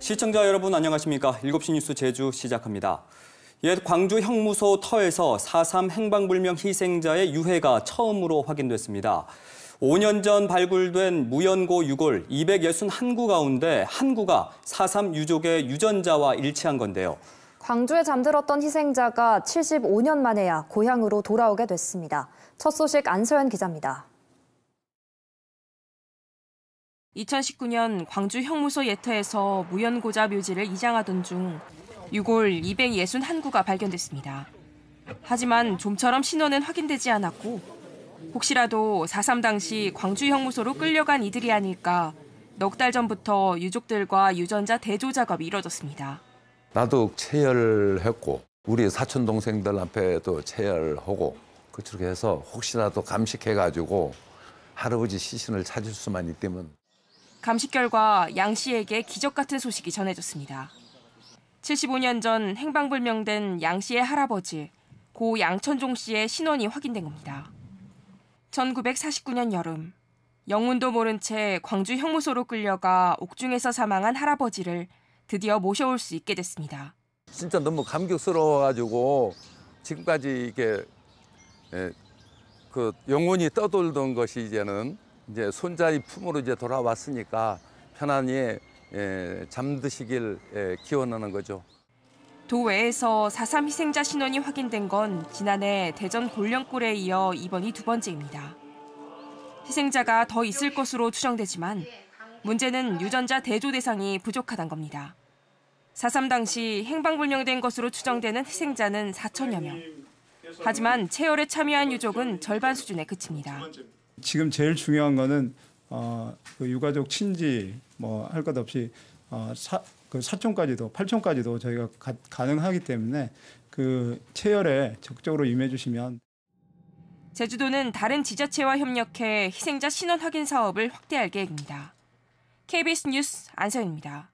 시청자 여러분 안녕하십니까? 7시 뉴스 제주 시작합니다. 옛 광주 형무소 터에서 4.3 행방불명 희생자의 유해가 처음으로 확인됐습니다. 5년 전 발굴된 무연고 유골 261구 가운데 한 구가 4.3 유족의 유전자와 일치한 건데요. 광주에 잠들었던 희생자가 75년 만에야 고향으로 돌아오게 됐습니다. 첫 소식 안서연 기자입니다. 2019년 광주 형무소 예터에서 무연고자 묘지를 이장하던 중 6월 261구가 발견됐습니다. 하지만 좀처럼 신원은 확인되지 않았고 혹시라도 4.3 당시 광주 형무소로 끌려간 이들이 아닐까 넉달 전부터 유족들과 유전자 대조 작업이 이뤄졌습니다. 나도 체열했고 우리 사촌 동생들 앞에도 체열하고 그렇게 해서 혹시라도 감식해가지고 할아버지 시신을 찾을 수만 있다면 감식 결과 양 씨에게 기적 같은 소식이 전해졌습니다. 75년 전 행방불명된 양 씨의 할아버지 고 양천종 씨의 신원이 확인된 겁니다. 1949년 여름 영문도 모른 채 광주 형무소로 끌려가 옥중에서 사망한 할아버지를 드디어 모셔올 수 있게 됐습니다. 진짜 너무 감격스러워가지고 지금까지 이게 예, 그 영혼이 떠돌던 것이 이제는 이제 손자의 품으로 이제 돌아왔으니까 편안히 예, 잠드시길 예, 기원하는 거죠. 도외에서 4.3 희생자 신원이 확인된 건 지난해 대전 골령골에 이어 이번이 두 번째입니다. 희생자가 더 있을 것으로 추정되지만 문제는 유전자 대조 대상이 부족하단 겁니다. 4.3 당시 행방불명된 것으로 추정되는 희생자는 4천여 명. 하지만 체열에 참여한 유족은 절반 수준에 그칩니다. 지금 제일 중요한 거는 어, 그 유가족 친지 뭐 할 것 없이 어, 사, 그 사촌까지도 팔촌까지도 저희가 가, 가능하기 때문에 그 체열에 적극적으로 임해주시면. 제주도는 다른 지자체와 협력해 희생자 신원 확인 사업을 확대할 계획입니다. KBS 뉴스 안서입니다.